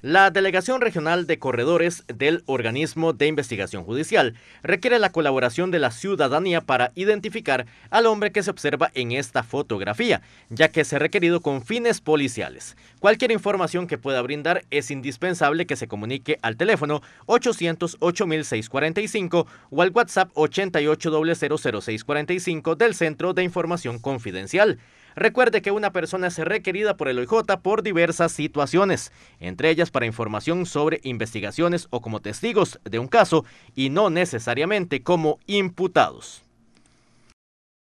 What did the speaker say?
La Delegación Regional de Corredores del Organismo de Investigación Judicial requiere la colaboración de la ciudadanía para identificar al hombre que se observa en esta fotografía, ya que se ha requerido con fines policiales. Cualquier información que pueda brindar es indispensable que se comunique al teléfono 808 o al WhatsApp 8800645 del Centro de Información Confidencial. Recuerde que una persona es requerida por el OIJ por diversas situaciones, entre ellas para información sobre investigaciones o como testigos de un caso y no necesariamente como imputados.